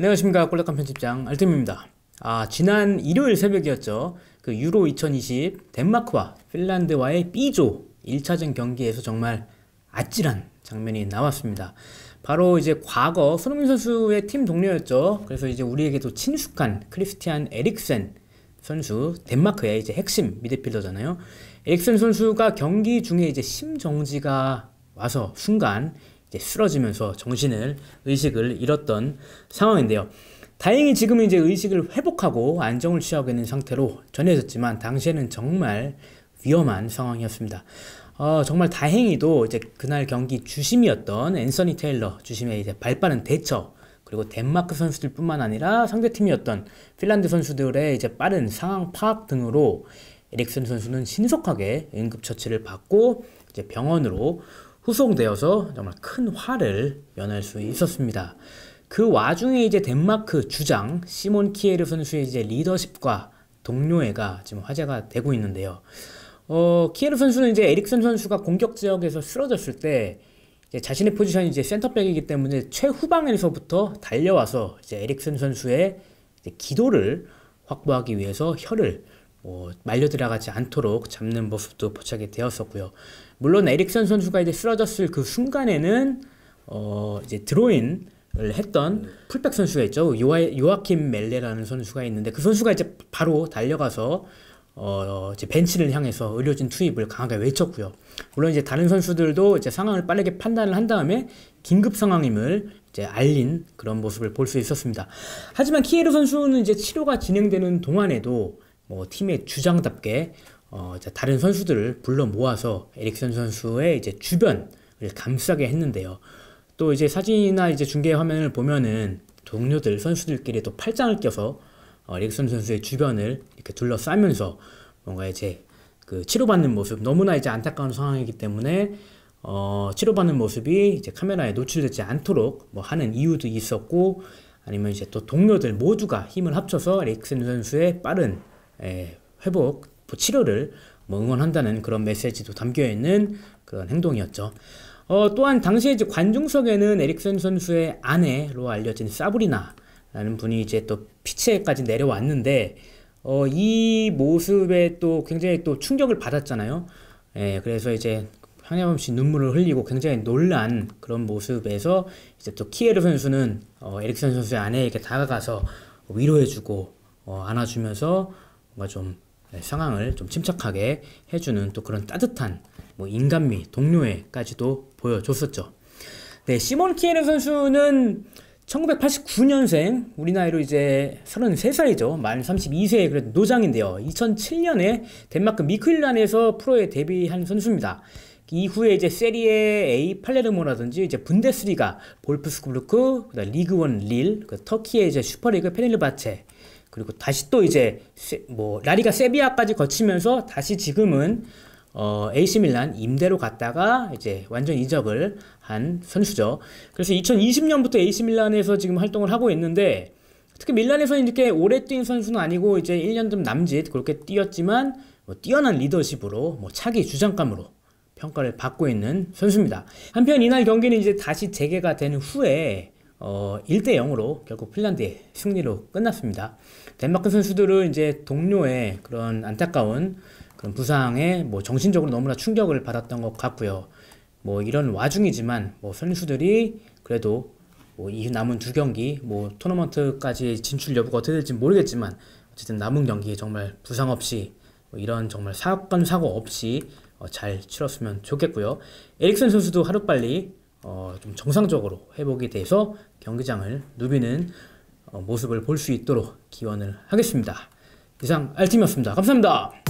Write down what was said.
안녕하십니까 꼴락한 편집장 알뜸입니다 아 지난 일요일 새벽이었죠 그 유로 2020 덴마크와 핀란드와의 B조 1차전 경기에서 정말 아찔한 장면이 나왔습니다 바로 이제 과거 손흥민 선수의 팀 동료였죠 그래서 이제 우리에게도 친숙한 크리스티안 에릭센 선수 덴마크의 이제 핵심 미드필더잖아요 에릭센 선수가 경기 중에 이제 심정지가 와서 순간 이제 쓰러지면서 정신을 의식을 잃었던 상황인데요. 다행히 지금은 이제 의식을 회복하고 안정을 취하고 있는 상태로 전해졌지만 당시에는 정말 위험한 상황이었습니다. 어, 정말 다행히도 이제 그날 경기 주심이었던 앤서니 테일러 주심의 이제 발빠른 대처 그리고 덴마크 선수들뿐만 아니라 상대팀이었던 핀란드 선수들의 이제 빠른 상황 파악 등으로 에릭슨 선수는 신속하게 응급처치를 받고 이제 병원으로 후송되어서 정말 큰 화를 면할 수 있었습니다. 그 와중에 이제 덴마크 주장 시몬 키에르 선수의 이제 리더십과 동료애가 지금 화제가 되고 있는데요. 어, 키에르 선수는 이제 에릭슨 선수가 공격 지역에서 쓰러졌을 때 자신의 포지션이 이제 센터백이기 때문에 최후방에서부터 달려와서 이제 에릭슨 선수의 이제 기도를 확보하기 위해서 혀를 어, 말려 들어가지 않도록 잡는 모습도 포착이 되었었고요. 물론 에릭선 선수가 이제 쓰러졌을 그 순간에는 어, 이제 드로인 을 했던 네. 풀백 선수가 있죠. 요아, 요아킴 멜레라는 선수가 있는데 그 선수가 이제 바로 달려가서 어, 이제 벤치를 향해서 의료진 투입을 강하게 외쳤고요. 물론 이제 다른 선수들도 이제 상황을 빠르게 판단을 한 다음에 긴급 상황임을 이제 알린 그런 모습을 볼 수 있었습니다. 하지만 키에르 선수는 이제 치료가 진행되는 동안에도 뭐 팀의 주장답게 어, 다른 선수들을 불러 모아서 에릭슨 선수의 이제 주변을 감싸게 했는데요. 또 이제 사진이나 이제 중계 화면을 보면은 동료들 선수들끼리 또 팔짱을 껴서 어, 에릭슨 선수의 주변을 이렇게 둘러싸면서 뭔가 이제 그 치료받는 모습 너무나 이제 안타까운 상황이기 때문에 어, 치료받는 모습이 이제 카메라에 노출되지 않도록 뭐 하는 이유도 있었고 아니면 이제 또 동료들 모두가 힘을 합쳐서 에릭슨 선수의 빠른 예, 회복, 뭐 치료를 뭐 응원한다는 그런 메시지도 담겨있는 그런 행동이었죠. 어, 또한 당시에 이제 관중석에는 에릭슨 선수의 아내로 알려진 사브리나라는 분이 이제 또 피치에까지 내려왔는데 어, 이 모습에 또 굉장히 또 충격을 받았잖아요. 예, 그래서 이제 한염없이 눈물을 흘리고 굉장히 놀란 그런 모습에서 이제 또 키에르 선수는 어, 에릭슨 선수의 아내에게 다가가서 위로해주고 어, 안아주면서 뭔가 좀 네, 상황을 좀 침착하게 해주는 또 그런 따뜻한 뭐 인간미, 동료애까지도 보여줬었죠. 네, 시몬 키에르 선수는 1989년생, 우리 나이로 이제 33살이죠. 만 32세의 그래도 노장인데요. 2007년에 덴마크 미클란에서 프로에 데뷔한 선수입니다. 이후에 이제 세리에 A 팔레르모라든지 이제 분데스리가 볼프스부르크, 리그 원 릴, 그 터키의 이제 슈퍼리그 페네르바체 그리고 다시 또 이제 뭐 라리가 세비야까지 거치면서 다시 지금은 어, AC 밀란 임대로 갔다가 이제 완전 이적을 한 선수죠. 그래서 2020년부터 AC 밀란에서 지금 활동을 하고 있는데 특히 밀란에서는 이렇게 오래 뛴 선수는 아니고 이제 1년 좀 남짓 그렇게 뛰었지만 뭐 뛰어난 리더십으로 뭐 차기 주장감으로 평가를 받고 있는 선수입니다. 한편 이날 경기는 이제 다시 재개가 되는 후에 어, 1대 0으로 결국 핀란드의 승리로 끝났습니다. 덴마크 선수들은 이제 동료의 그런 안타까운 그런 부상에 뭐 정신적으로 너무나 충격을 받았던 것 같고요. 뭐 이런 와중이지만 뭐 선수들이 그래도 뭐이 남은 두 경기 뭐 토너먼트까지 진출 여부가 어떻게 될지 모르겠지만 어쨌든 남은 경기 정말 부상 없이 뭐 이런 정말 사건 사고 없이 어, 잘 치렀으면 좋겠고요. 에릭슨 선수도 하루빨리 어, 좀 정상적으로 회복이 돼서 경기장을 누비는 어, 모습을 볼 수 있도록 기원을 하겠습니다. 이상 알팀이었습니다. 감사합니다.